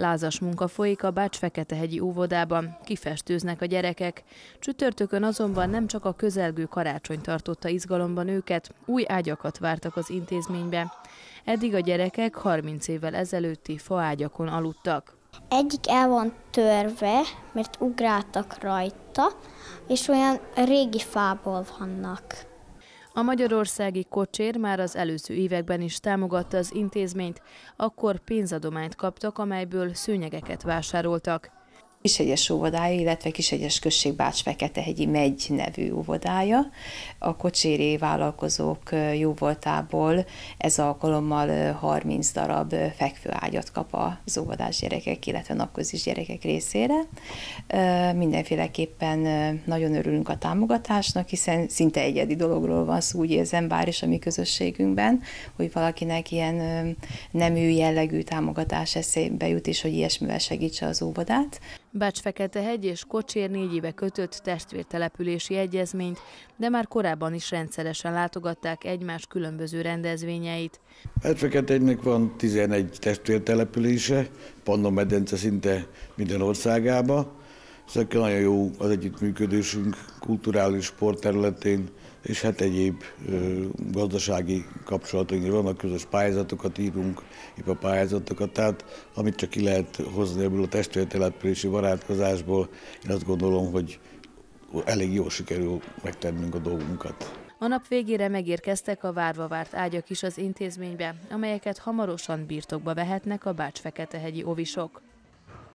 Lázas munka folyik a Bács-Feketehegyi óvodában, kifestőznek a gyerekek. Csütörtökön azonban nem csak a közelgő karácsony tartotta izgalomban őket, új ágyakat vártak az intézménybe. Eddig a gyerekek 30 évvel ezelőtti faágyakon aludtak. Egyik el van törve, mert ugráltak rajta, és olyan régi fából vannak. A magyarországi kocsér már az előző években is támogatta az intézményt, akkor pénzadományt kaptak, amelyből szőnyegeket vásároltak kisegyes óvodája, illetve kisegyes község Bács Feketehegyi megy nevű óvodája. A kocséri vállalkozók jó voltából ez alkalommal 30 darab fekvőágyat kap az óvodás gyerekek, illetve napközis gyerekek részére. Mindenféleképpen nagyon örülünk a támogatásnak, hiszen szinte egyedi dologról van szó, úgy érzem bár is a mi közösségünkben, hogy valakinek ilyen nemű jellegű támogatás eszébe jut, és hogy ilyesmivel segítse az óvodát bács hegy és Kocsér négy éve kötött testvértelepülési egyezményt, de már korábban is rendszeresen látogatták egymás különböző rendezvényeit. bács hegynek van 11 testvértelepülése, Pannon medence szinte minden országába, Ezekkel nagyon jó az együttműködésünk kulturális sport területén, és hát egyéb ö, gazdasági kapcsolataink vannak, közös pályázatokat írunk, a pályázatokat, tehát amit csak ki lehet hozni ebből a testvértelepülési barátkozásból, én azt gondolom, hogy elég jól sikerül megtennünk a dolgunkat. A nap végére megérkeztek a várva várt ágyak is az intézménybe, amelyeket hamarosan birtokba vehetnek a Bács-Feketehegyi ovisok.